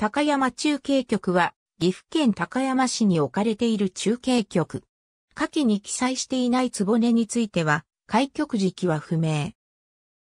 高山中継局は、岐阜県高山市に置かれている中継局。下記に記載していないつぼねについては、開局時期は不明。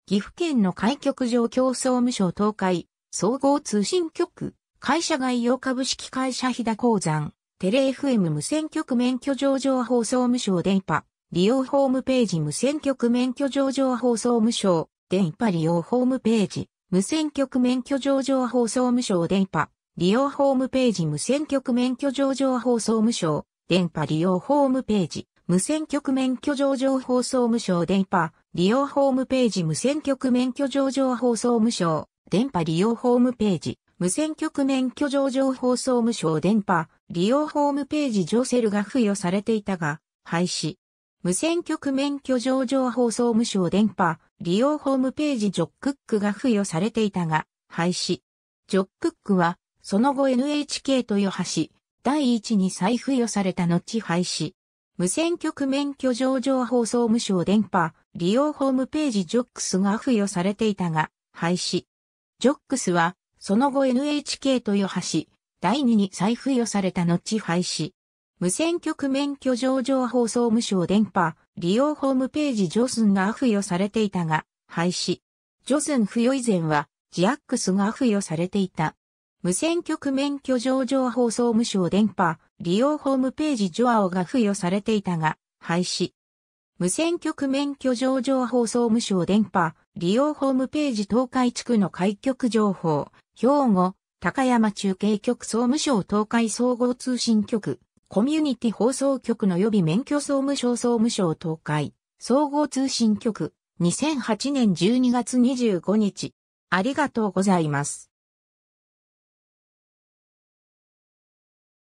岐阜県の開局上競総務省東海、総合通信局、会社概要株式会社飛騨鉱山、テレ FM 無線局免許上情報総務省電波、利用ホームページ無線局免許上情報総務省、電波利用ホームページ。無線局免許上場法総務省電波、利用ホームページ無線局免許上場法総務省、電波利用ホームページ、無線局免許上場法総務省電波、利用ホームページ無線局免許上場法総務省、電波利用ホームページ、無線局免許上場法総務省電波、利用ホームページ上セルが付与されていたが、廃止。無線局免許上情放送無償電波、利用ホームページジョックックが付与されていたが、廃止。ジョックックは、その後 NHK 豊橋、第一に再付与された後廃止。無線局免許上情放送無償電波、利用ホームページジョックスが付与されていたが、廃止。ジョックスは、その後 NHK 豊橋、第2に再付与された後廃止。無線局免許上情放送無償電波、利用ホームページジョスンが付与されていたが、廃止。ジョスン付与以前は、ジアックスが付与されていた。無線局免許上情放送無償電波、利用ホームページジョアオが付与されていたが、廃止。無線局免許上情放送無償電波、利用ホームページ東海地区の開局情報、兵庫、高山中継局総務省東海総合通信局、コミュニティ放送局の予備免許総務省総務省東海、総合通信局、2008年12月25日。ありがとうございます。